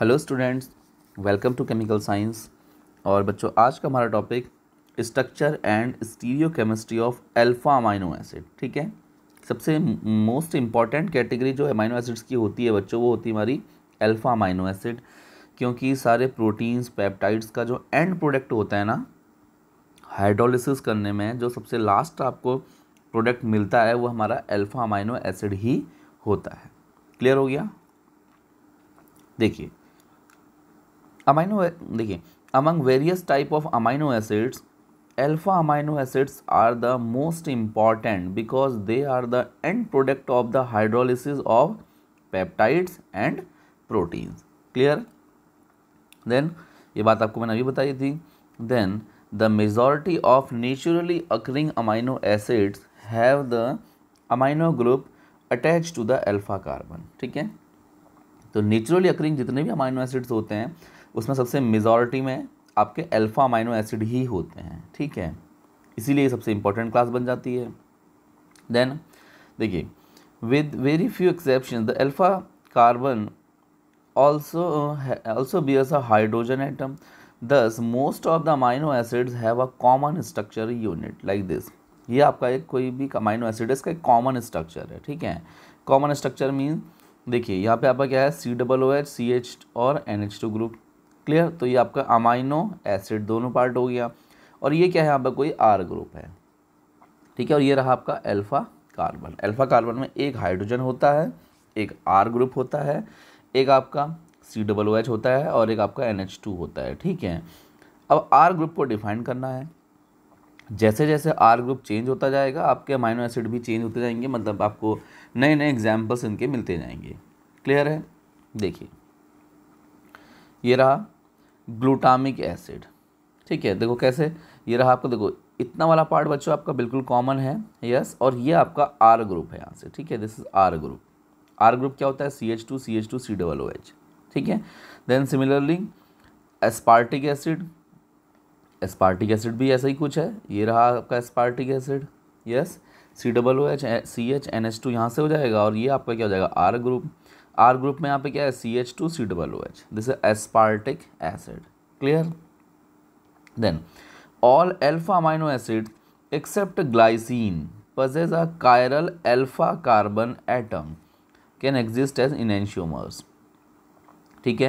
Hello students welcome to chemical science और बच्चों आज का हमारा topic structure and stereochemistry of alpha amino acid ठीक है सबसे मोस्ट इम्पॉर्टेंट कैटेगरी जो अमाइनो एसिड्स की होती है बच्चों वो होती है हमारी अल्फ़ा अमाइनो एसिड क्योंकि सारे प्रोटीन्स पेप्टाइड्स का जो एंड प्रोडक्ट होता है ना हाइड्रोलिसिस करने में जो सबसे लास्ट आपको प्रोडक्ट मिलता है वो हमारा अल्फ़ा अमाइनो एसिड ही होता है क्लियर हो गया देखिए अमाइनो देखिए among various type of amino acids alpha amino acids are the most important because they are the end product of the hydrolysis of peptides and proteins clear then ये बात आपको मैंने अभी बताई थी then the majority of naturally occurring amino acids have the amino group attach to the alpha carbon ठीक है तो नेचुरली अकरिंग जितने भी अमाइनो एसिड्स होते हैं उसमें सबसे मेजॉरिटी में आपके अल्फ़ा अमाइनो एसिड ही होते हैं ठीक है इसीलिए सबसे इम्पोर्टेंट क्लास बन जाती है देन देखिए with very few exception the alpha carbon also also has a hydrogen atom thus most of the amino acids have a common structure unit like this ये आपका एक कोई भी अमाइनो एसिड इसका एक कॉमन स्ट्रक्चर है ठीक है कॉमन स्ट्रक्चर मीन देखिए यहाँ पे आपका क्या है C double O H C H और N H two group clear तो ये आपका अमाइनो एसिड दोनों पार्ट हो गया और ये क्या है आपका कोई आर ग्रुप है ठीक है और ये रहा आपका अल्फ़ा कार्बन अल्फ़ा कार्बन में एक हाइड्रोजन होता है एक आर ग्रुप होता है एक आपका सी डबल एच होता है और एक आपका एन एच टू होता है ठीक है अब आर ग्रुप को डिफाइन करना है जैसे जैसे आर ग्रुप चेंज होता जाएगा आपके अमाइनो एसिड भी चेंज होते जाएंगे मतलब आपको नए नए एग्जाम्पल्स इनके मिलते जाएंगे क्लियर है देखिए ये रहा ग्लूटामिक एसिड ठीक है देखो कैसे ये रहा आपका देखो इतना वाला पार्ट बच्चों आपका बिल्कुल कॉमन है यस और ये आपका आर ग्रुप है यहाँ से ठीक है this is R group R group क्या होता है C H two C H two C double O H ठीक है then similarly aspartic acid aspartic acid भी ऐसा ही कुछ है ये रहा आपका aspartic acid yes C double O H C H N H two यहाँ से हो जाएगा और ये आपका क्या हो जाएगा आर ग्रुप आर ग्रुप में यहाँ पे क्या है C H two C double O H this aspartic acid clear then all alpha amino acid except glycine possess a chiral alpha carbon atom can exist as enantiomers ठीक है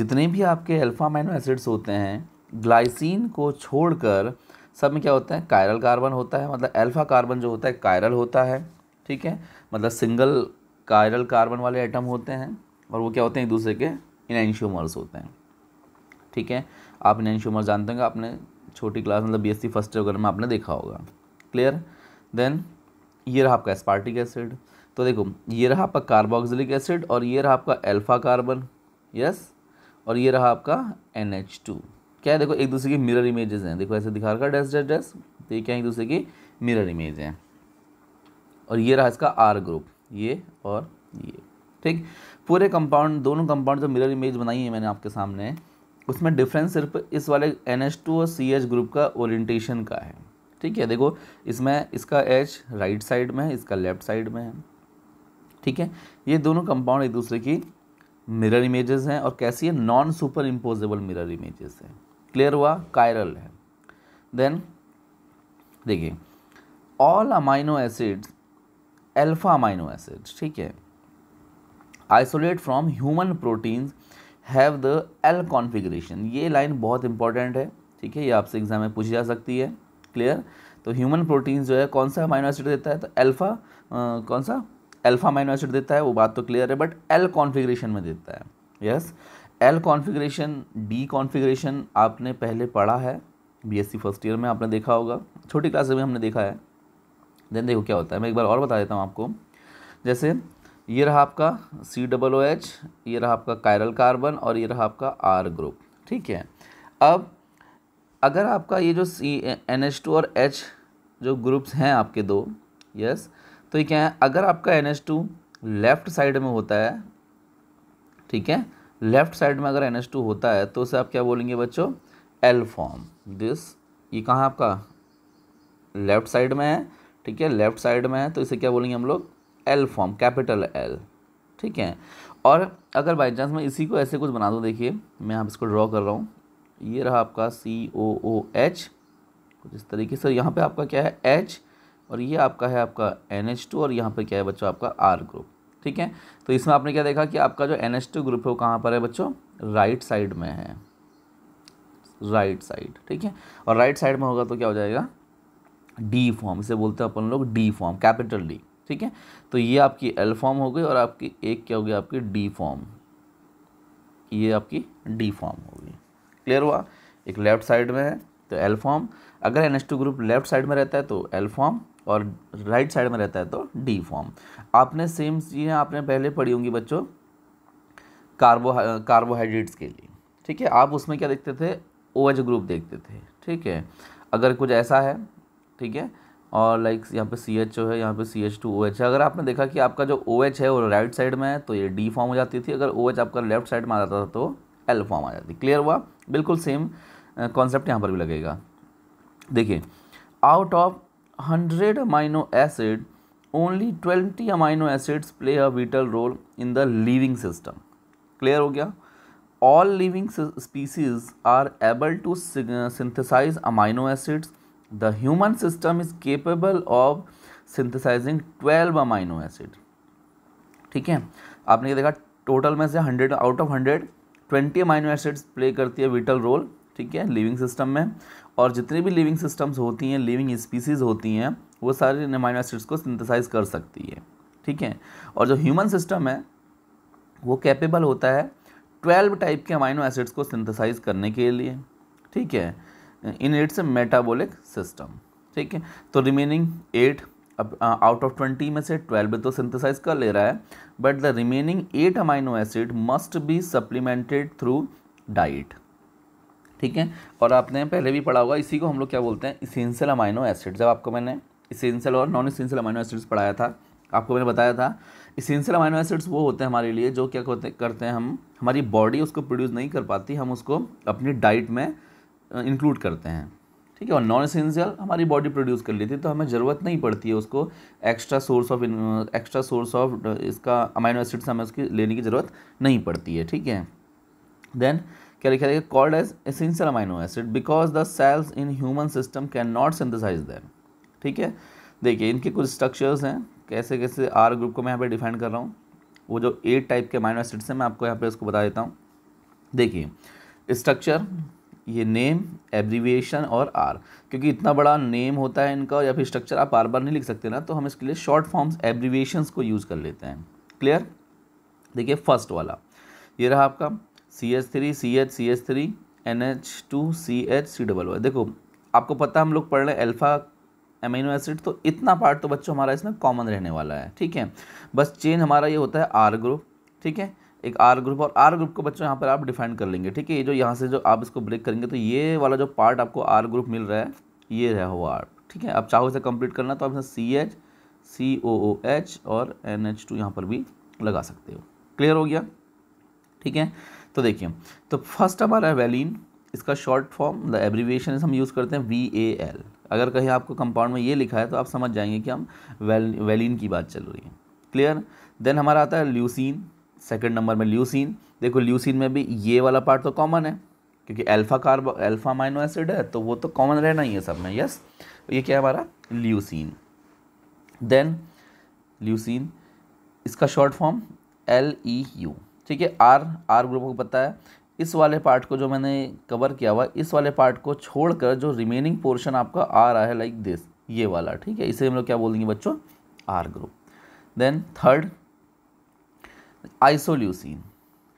जितने भी आपके एल्फा अमाइनो एसिड्स होते हैं glycine को छोड़कर सब में क्या होता है कायरल कार्बन होता है मतलब एल्फा कार्बन जो होता है कायरल होता है ठीक है मतलब सिंगल कायरल कार्बन वाले एटम होते हैं और वो क्या होते हैं एक दूसरे के इनशियोमर्स होते हैं ठीक है आप इनशियोमर्स जानते होंगे आपने छोटी क्लास मतलब बी एस फर्स्ट ईयर वगैरह में आपने देखा होगा क्लियर देन ये रहा आपका स्पार्टिक एसिड तो देखो ये रहा आपका कार्बोक्सिलिक एसिड और ये रहा आपका एल्फ़ा कार्बन यस और ये रहा आपका एन एच टू क्या है देखो एक दूसरे की मिरर इमेजेस हैं देखो ऐसे दिखा रखा डेस्ट डेस्ट डेस्ट तो ये क्या है एक दूसरे की मिरर इमेज हैं और ये रहा इसका आर ग्रुप ये और ये ठीक पूरे कंपाउंड दोनों कंपाउंड जो मिरर इमेज बनाई है मैंने आपके सामने उसमें डिफरेंस सिर्फ इस वाले एन एच टू और सी एच ग्रुप का ओरिएंटेशन का है ठीक है देखो इसमें इसका एच राइट साइड में है इसका लेफ्ट साइड में है ठीक है ये दोनों कंपाउंड एक दूसरे की मिरर इमेजेस हैं और कैसी है non superimposable mirror images हैं क्लियर हुआ कायरल है देन देखिए all amino acids alpha amino acid ठीक है isolate from human proteins have the L configuration ये लाइन बहुत इंपॉर्टेंट है ठीक है ये आपसे एग्जाम में पूछी जा सकती है क्लियर तो ह्यूमन प्रोटीन्स जो है कौन सा अमाइनो एसिड देता है तो अल्फा कौन सा अल्फा अमाइनो एसिड देता है वो बात तो क्लियर है बट एल कॉन्फिग्रेशन में देता है yes L configuration D configuration आपने पहले पढ़ा है सी फर्स्ट ईयर में आपने देखा होगा छोटी क्लास में हमने देखा है देन देखो क्या होता है मैं एक बार और बता देता हूँ आपको जैसे ये रहा आपका सी डबल ओ एच ये रहा आपका कायरल कार्बन और ये रहा आपका आर ग्रुप ठीक है अब अगर आपका ये जो सी एन एच टू और एच जो ग्रुप्स हैं आपके दो यस तो ये क्या है अगर आपका N H two left side में होता है ठीक है लेफ़्ट साइड में अगर एन एच टू होता है तो उसे आप क्या बोलेंगे बच्चों एल फॉर्म दिस ये कहाँ आपका लेफ़्ट साइड में है ठीक है लेफ्ट साइड में है तो इसे क्या बोलेंगे हम लोग एल फॉर्म कैपिटल एल ठीक है और अगर बाई चांस मैं इसी को ऐसे कुछ बना दूँ देखिए मैं आप इसको ड्रॉ कर रहा हूँ ये रहा आपका सी ओ ओ एच कुछ इस तरीके से यहाँ पे आपका क्या है एच और ये आपका है आपका एन एच टू और यहाँ पे क्या है बच्चों आपका आर ग्रुप ठीक है तो इसमें आपने क्या देखा कि आपका जो एन एच टू ग्रुप है वो कहाँ पर है बच्चों राइट साइड में है राइट साइड ठीक है और राइट साइड में होगा तो क्या हो जाएगा डी फॉर्म इसे बोलते हैं अपन लोग डी फॉर्म कैपिटल डी ठीक है तो ये आपकी एल फॉर्म हो गई और आपकी एक क्या हो गई आपकी डी फॉर्म ये आपकी डी फॉर्म होगी क्लियर हुआ एक लेफ्ट साइड में है तो एल फॉर्म अगर N S two group left side में रहता है तो एल फॉर्म और राइट साइड में रहता है तो डी फॉर्म आपने सेम चीज़ें आपने पहले पढ़ी होंगी बच्चों कार्बो कार्बोहाइड्रेट्स के लिए ठीक है आप उसमें क्या देखते थे ओ OH ग्रुप देखते थे ठीक है अगर कुछ ऐसा है ठीक है और लाइक यहाँ पे सी एच ओ है यहाँ पे C H two O H है अगर आपने देखा कि आपका जो ओ एच है वो राइट साइड में है तो ये डी फॉर्म हो जाती थी अगर ओ एच आपका लेफ्ट साइड में आ जाता था तो एल फॉर्म आ जाती क्लियर हुआ बिल्कुल सेम कॉन्सेप्ट uh, यहाँ पर भी लगेगा देखिए out of hundred amino acid only twenty amino acids play a vital role in the living system clear हो गया all living species are able to synthesize amino acids the human system is capable of synthesizing twelve amino acid ठीक है आपने ये देखा total में से hundred out of hundred twenty amino acids play करती है विटल रोल ठीक है लिविंग सिस्टम में और जितनी भी लिविंग सिस्टम्स होती हैं लिविंग स्पीसीज होती हैं वो सारे अमाइनो एसिड्स को सिंथेसाइज कर सकती है ठीक है और जो ह्यूमन सिस्टम है वो कैपेबल होता है ट्वेल्व टाइप के अमाइनो एसिड्स को सिंथेसाइज करने के लिए ठीक है इन इट्स मेटाबॉलिक सिस्टम ठीक है तो रिमेनिंग एट अब आउट ऑफ ट्वेंटी में से ट्वेल्व तो सिंथेसाइज कर ले रहा है but the remaining eight amino acid must be supplemented through diet ठीक है और आपने पहले भी पढ़ा होगा इसी को हम लोग क्या बोलते हैं इसेंशियल अमाइनो एसिड जब आपको मैंने इसेंशियल और नॉन इसेंशियल अमाइनो एसिड्स पढ़ाया था आपको मैंने बताया था इसेंशियल अमाइनो एसिड्स वो होते हैं हमारे लिए जो क्या करते हैं हम हमारी बॉडी उसको प्रोड्यूस नहीं कर पाती हम उसको अपनी डाइट में इंक्लूड करते हैं ठीक है और नॉन असेंशियल हमारी बॉडी प्रोड्यूस कर लेती है तो हमें ज़रूरत नहीं पड़ती है उसको extra source of extra source of इसका अमाइनो एसिड्स हमें उसकी लेने की ज़रूरत नहीं पड़ती है ठीक है देन क्या लिखा जाएगा called as essential amino acid because the cells in human system can not synthesize than ठीक है देखिए इनके कुछ स्ट्रक्चर्स हैं कैसे कैसे आर ग्रुप को मैं यहाँ पर डिफाइन कर रहा हूँ वो जो एट टाइप के अमाइनो एसिड्स हैं मैं आपको यहाँ पर उसको बता देता हूँ देखिए स्ट्रक्चर ये नेम एब्रीविएशन और आर क्योंकि इतना बड़ा नेम होता है इनका या फिर स्ट्रक्चर आप बार बार नहीं लिख सकते ना तो हम इसके लिए शॉर्ट फॉर्म्स एब्रीविएशंस को यूज़ कर लेते हैं क्लियर देखिए फर्स्ट वाला ये रहा आपका C H three C H C H three N H two C H C double Y देखो आपको पता हम लोग पढ़ रहे हैं एल्फ़ा एमिनो एसिड तो इतना पार्ट तो बच्चों हमारा इसमें कॉमन रहने वाला है ठीक है बस चेंज हमारा ये होता है आर ग्रुप ठीक है एक आर ग्रुप और आर ग्रुप को बच्चों यहाँ पर आप डिफाइन कर लेंगे ठीक है ये जो यहाँ से जो आप इसको ब्रेक करेंगे तो ये वाला जो पार्ट आपको आर ग्रुप मिल रहा है ये रहा हुआ आर ठीक है आप चाहो इसे कंप्लीट करना तो आप इसमें C H C O O H और एन एच टू यहाँ पर भी लगा सकते हो क्लियर हो गया ठीक है तो देखिए तो फर्स्ट हमारा है वैलिन इसका शॉर्ट फॉर्म द एब्रीविएशन हम यूज़ करते हैं वी ए एल अगर कहीं आपको कंपाउंड में ये लिखा है तो आप समझ जाएंगे कि हम वेल वैलिन की बात चल रही है क्लियर देन हमारा आता है ल्यूसिन सेकंड नंबर में ल्यूसिन देखो ल्यूसिन में भी ये वाला पार्ट तो कॉमन है क्योंकि alpha carbon alpha amino acid है तो वो तो कॉमन रहना ही है सब में यस तो ये क्या है हमारा ल्यूसिन देन ल्यूसिन इसका short form L E U ठीक है आर आर ग्रुप को पता है इस वाले पार्ट को जो मैंने कवर किया हुआ इस वाले पार्ट को छोड़कर जो रिमेनिंग पोर्शन आपका आ रहा है लाइक like दिस ये वाला ठीक है इसे हम लोग क्या बोल देंगे बच्चों R group then third isoleucine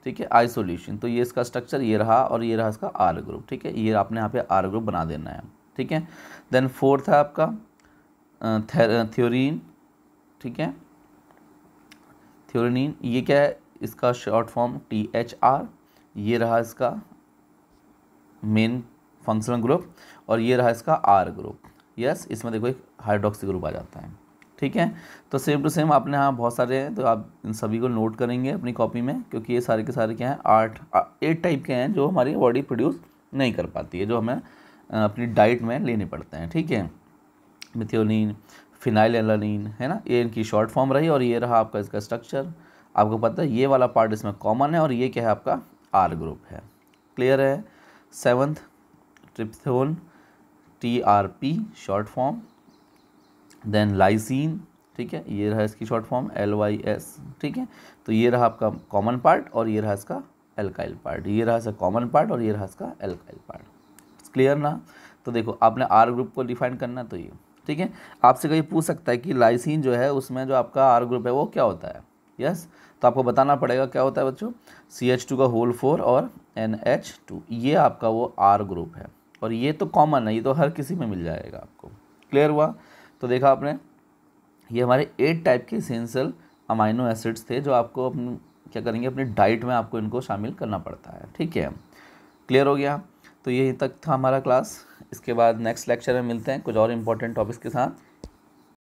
ठीक है आइसोल्यूशन तो ये इसका स्ट्रक्चर ये रहा और ये रहा इसका आर ग्रुप ठीक है ये आपने यहाँ पे आर ग्रुप बना देना है ठीक है देन फोर्थ है आपका थ्योरिन ठीक है थ्योरिन ये क्या है इसका short form T H R ये रहा इसका मेन फंक्शनल ग्रुप और ये रहा इसका आर ग्रुप यस इसमें देखो एक हाइड्रोक्सी ग्रुप आ जाता है ठीक है तो सेम टू सेम आपने यहाँ बहुत सारे हैं तो आप इन सभी को नोट करेंगे अपनी कॉपी में क्योंकि ये सारे के सारे क्या हैं आठ एट टाइप के हैं जो हमारी बॉडी प्रोड्यूस नहीं कर पाती है जो हमें अपनी डाइट में लेने पड़ते हैं ठीक है मिथियोलिन फिनाइल एलानीन है ना ये इनकी शॉर्ट फॉर्म रही और ये रहा आपका इसका स्ट्रक्चर आपको पता है ये वाला पार्ट इसमें कॉमन है और ये क्या है आपका आर ग्रुप है क्लियर है seventh tryptophan T R P short form then lysine ठीक है ये रहा इसकी short form L Y S ठीक है तो ये रहा आपका कॉमन पार्ट और ये रहा इसका एल्काइल पार्ट ये रहा इसका कॉमन पार्ट और ये रहा इसका एल्काइल पार्ट क्लियर ना तो देखो आपने आर ग्रुप को डिफाइन करना तो ये ठीक है आपसे कहीं पूछ सकता है कि लाइसिन जो है उसमें जो आपका आर ग्रुप है वो क्या होता है यस yes? तो आपको बताना पड़ेगा क्या होता है बच्चों सी एच टू का होल फोर और एन एच टू ये आपका वो आर ग्रुप है और ये तो कॉमन है ये तो हर किसी में मिल जाएगा आपको क्लियर हुआ तो देखा आपने ये हमारे एट टाइप के इसेंशियल अमाइनो एसिड्स थे जो आपको अपने क्या करेंगे अपनी डाइट में आपको इनको शामिल करना पड़ता है ठीक है क्लियर हो गया तो यहीं तक था हमारा क्लास इसके बाद नेक्स्ट लेक्चर में मिलते हैं कुछ और इम्पोर्टेंट टॉपिक्स के साथ